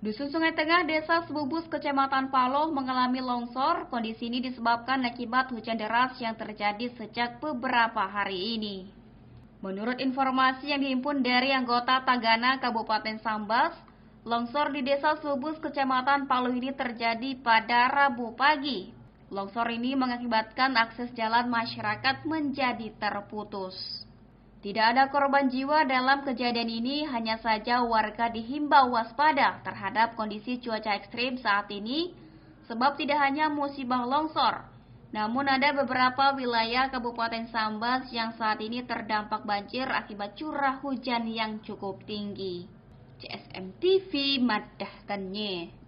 Dusun Sungai Tengah, Desa Sebubus, Kecamatan Paloh mengalami longsor. Kondisi ini disebabkan akibat hujan deras yang terjadi sejak beberapa hari ini. Menurut informasi yang dihimpun dari anggota Tagana Kabupaten Sambas, longsor di Desa Sebubus, Kecamatan Paloh ini terjadi pada Rabu pagi. Longsor ini mengakibatkan akses jalan masyarakat menjadi terputus. Tidak ada korban jiwa dalam kejadian ini, hanya saja warga dihimbau waspada terhadap kondisi cuaca ekstrim saat ini, sebab tidak hanya musibah longsor, namun ada beberapa wilayah Kabupaten Sambas yang saat ini terdampak banjir akibat curah hujan yang cukup tinggi. CSM TV madahkannya.